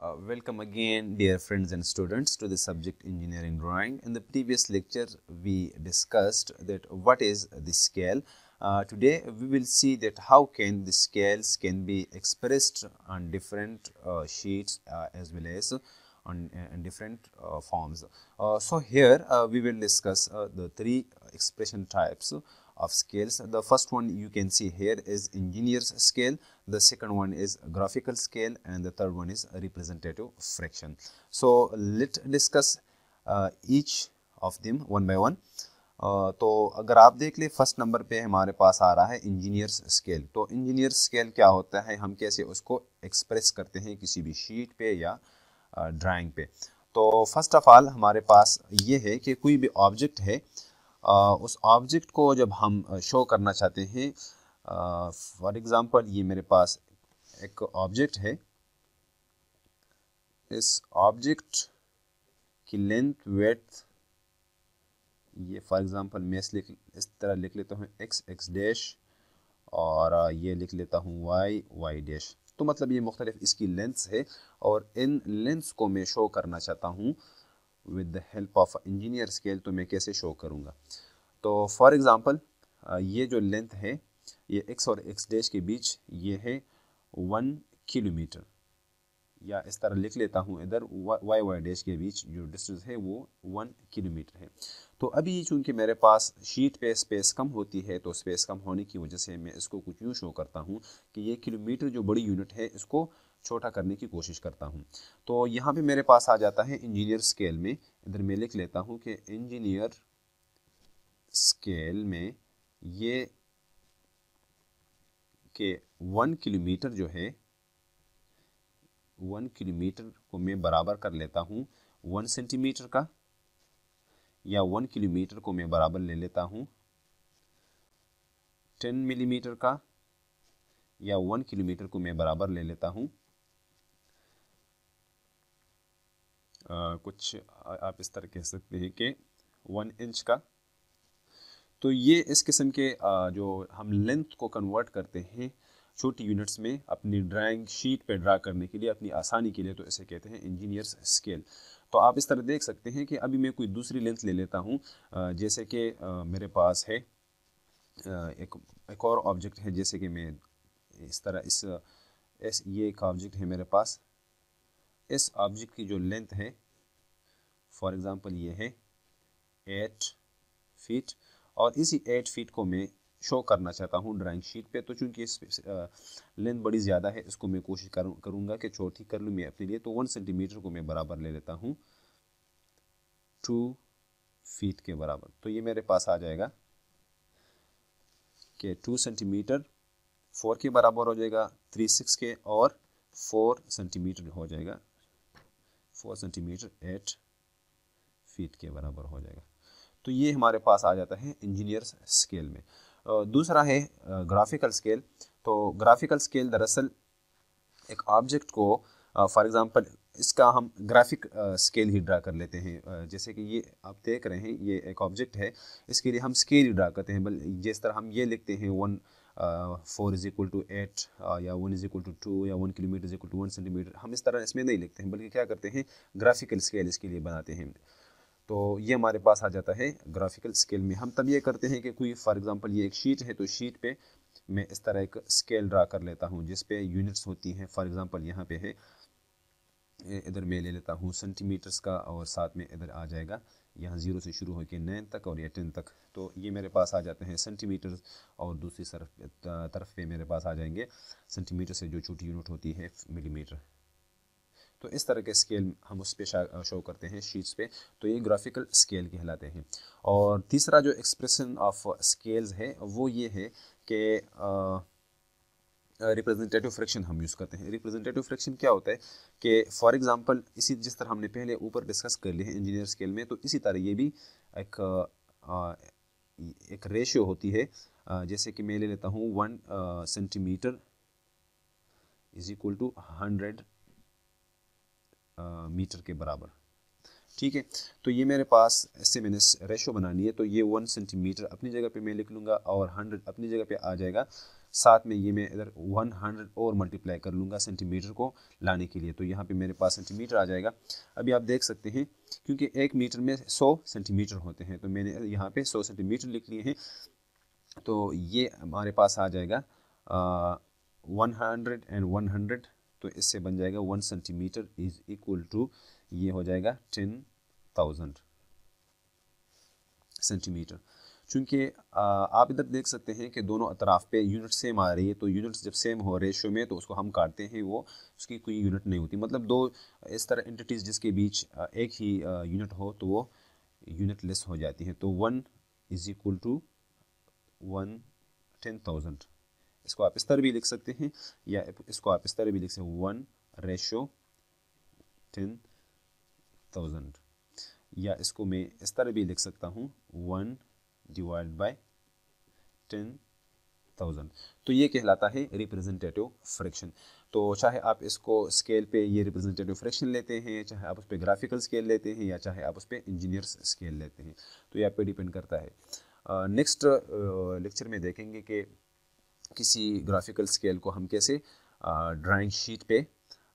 Uh, welcome again dear friends and students to the subject engineering drawing. In the previous lecture we discussed that what is the scale. Uh, today we will see that how can the scales can be expressed on different uh, sheets uh, as well as on, on uh, different uh, forms. so here we will discuss the three expression types of scales. The first one you can see here is engineer's scale, the second one is graphical scale and the third one is representative fraction. So let discuss uh, each of them one by one. तो अगर आप देख ले first number पे हमारे पास आ रहा है इंजीनियर्स स्केल तो इंजीनियर स्केल क्या होता है हम कैसे उसको एक्सप्रेस करते हैं किसी भी शीट पे या ड्राइंग पे तो फर्स्ट ऑफ ऑल हमारे पास ये है कि कोई भी ऑब्जेक्ट है उस ऑब्जेक्ट को जब हम शो करना चाहते हैं फॉर एग्ज़ाम्पल ये मेरे पास एक ऑब्जेक्ट है इस ऑब्जेक्ट की लेंथ वेथ ये फॉर एग्ज़ाम्पल मैं इस लिख इस तरह लिख लेता हूँ एक्स एक्स डैश और ये लिख लेता हूँ वाई वाई डैश तो मतलब ये मुख्तलिफ इसकी लेंथ्स है और इन लेंथ्स को मैं शो करना चाहता हूँ with the help of engineer scale तो मैं कैसे शो करूँगा तो फॉर एग्ज़ाम्पल ये जो लेंथ है ये एक्स और एक्स डैश के बीच ये है वन किलोमीटर या इस तरह लिख लेता हूँ इधर वाई वाई डैश के बीच जो डिस्टेंस है वो वन किलोमीटर है तो अभी चूंकि मेरे पास शीट पे स्पेस कम होती है तो स्पेस कम होने की वजह से मैं इसको कुछ यूँ शो करता हूँ कि ये किलोमीटर जो बड़ी यूनिट है इसको छोटा करने की कोशिश करता हूँ तो यहाँ पे मेरे पास आ जाता है इंजीनियर स्केल में इधर मैं लिख लेता हूँ कि इंजीनियर स्केल में ये के वन किलोमीटर जो है वन किलोमीटर को मैं बराबर कर लेता हूँ वन सेंटीमीटर का या वन किलोमीटर को मैं बराबर ले लेता हूँ टेन मिलीमीटर का या वन किलोमीटर को मैं बराबर ले लेता हूँ कुछ आप इस तरह कह सकते हैं कि वन इंच का तो ये इस किस्म के आ, जो हम लेंथ को कन्वर्ट करते हैं छोटी यूनिट्स में अपनी ड्राइंग शीट पे ड्रा करने के लिए अपनी आसानी के लिए तो इसे कहते हैं इंजीनियर्स स्केल तो आप इस तरह देख सकते हैं कि अभी मैं कोई दूसरी लेंथ ले लेता हूँ जैसे कि मेरे पास है एक एक और ऑब्जेक्ट है जैसे कि मैं इस तरह इस, इस ये एक ऑब्जेक्ट है मेरे पास इस ऑब्जेक्ट की जो लेंथ है फॉर एग्ज़ाम्पल ये है एट फीट और इसी एट फीट को मैं शो करना चाहता हूँ ड्राइंग शीट पे तो चूंकि इस लेंथ बड़ी ज़्यादा है इसको मैं कोशिश करूँ करूँगा कि चौथी कर लूँ मैं अपने लिए तो वन सेंटीमीटर को मैं बराबर ले लेता हूँ टू फीट के बराबर तो ये मेरे पास आ जाएगा कि टू सेंटीमीटर फोर के बराबर हो जाएगा थ्री सिक्स के और फोर सेंटीमीटर हो जाएगा फोर सेंटीमीटर एट फीट के बराबर हो जाएगा तो ये हमारे पास आ जाता है इंजीनियर स्केल में दूसरा है ग्राफिकल स्केल तो ग्राफिकल स्केल दरअसल एक ऑब्जेक्ट को फॉर एग्ज़ाम्पल इसका हम ग्राफिक स्केल ही ड्रा कर लेते हैं जैसे कि ये आप देख रहे हैं ये एक ऑब्जेक्ट है इसके लिए हम स्केल ही ड्रा करते हैं बल जिस तरह हम ये लिखते हैं one four is equal to eight या one is equal to two या one kilometre is equal to one centimetre हम इस तरह इसमें नहीं लिखते हैं बल्कि क्या करते हैं ग्राफिकल स्केल इसके लिए बनाते हैं तो ये हमारे पास आ जाता है ग्राफिकल स्केल में हम तब ये करते हैं कि कोई फॉर एग्जांपल ये एक शीट है तो शीट पे मैं इस तरह एक स्केल ड्रा कर लेता हूँ जिस पे यूनिट्स होती हैं फॉर एग्जांपल यहाँ पे है इधर मैं ले लेता हूँ सेंटीमीटर्स का और साथ में इधर आ जाएगा यहाँ ज़ीरो से शुरू होकर नाइन तक और या टेन तक तो ये मेरे पास आ जाते हैं सेंटीमीटर्स और दूसरी तरफ तरफ पे मेरे पास आ जाएंगे सेंटीमीटर से जो छोटी यूनिट होती है मिलीमीटर तो इस तरह के स्केल हम उस पर शो करते हैं शीट्स पे तो ये ग्राफिकल स्केल कहलाते हैं और तीसरा जो एक्सप्रेशन ऑफ स्केल्स है वो ये है कि रिप्रेजेंटेटिव फ्रैक्शन हम यूज़ करते हैं रिप्रेजेंटेटिव फ्रैक्शन क्या होता है कि फॉर एग्जांपल इसी जिस तरह हमने पहले ऊपर डिस्कस कर लिए हैं इंजीनियर स्केल में तो इसी तरह ये भी एक एक रेशियो होती है जैसे कि मैं ले लेता हूँ one centimetre is equal to hundred metre के बराबर ठीक है तो ये मेरे पास ऐसे मैंने रेशो बनानी है तो ये वन सेंटीमीटर अपनी जगह पे मैं लिख लूँगा और हंड्रेड अपनी जगह पे आ जाएगा साथ में ये मैं इधर वन हंड्रेड और मल्टीप्लाई कर लूँगा सेंटीमीटर को लाने के लिए तो यहाँ पे मेरे पास सेंटीमीटर आ जाएगा अभी आप देख सकते हैं क्योंकि एक मीटर में सौ सेंटीमीटर होते हैं तो मैंने यहाँ पर सौ सेंटीमीटर लिख लिए हैं तो ये हमारे पास आ जाएगा one hundred and one hundred तो इससे बन जाएगा one centimetre is equal to ये हो जाएगा टेन थाउजेंड सेंटीमीटर चूंकि आप इधर देख सकते हैं कि दोनों अतराफ पे यूनिट सेम आ रही है तो यूनिट्स जब सेम हो रेशो में तो उसको हम काटते हैं वो उसकी कोई यूनिट नहीं होती मतलब दो इस तरह एंटिटीज़ जिसके बीच एक ही यूनिट हो तो वो यूनिट लेस हो जाती है तो one is equal to one ten thousand इसको आप इस तरह भी लिख सकते हैं या इसको आप इस तरह भी लिख सकते हैं वन रेशो टेन थाउजेंड या इसको मैं इस तरह भी लिख सकता हूँ one divide by ten thousand तो ये कहलाता है रिप्रेजेंटेटिव फ्रैक्शन तो चाहे आप इसको स्केल पे ये रिप्रेजेंटेटिव फ्रैक्शन लेते हैं चाहे आप उस पर ग्राफिकल स्केल लेते हैं या चाहे आप उस पर इंजीनियर्स स्केल लेते हैं तो ये आप पे डिपेंड करता है नेक्स्ट uh, लेक्चर uh, में देखेंगे कि किसी ग्राफिकल स्केल को हम कैसे ड्राइंग शीट पे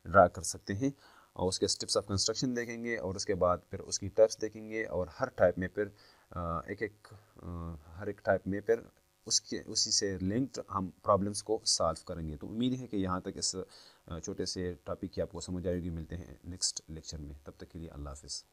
ड्रा कर सकते हैं और उसके स्टेप्स ऑफ कंस्ट्रक्शन देखेंगे और उसके बाद फिर उसकी टाइप्स देखेंगे और हर टाइप में फिर एक एक हर एक टाइप में फिर उसके उसी से लिंक्ड हम प्रॉब्लम्स को सॉल्व करेंगे तो उम्मीद है कि यहाँ तक इस छोटे से टॉपिक की आपको समझ आएगी मिलते हैं नेक्स्ट लेक्चर में तब तक के लिए अल्लाह हाफिज़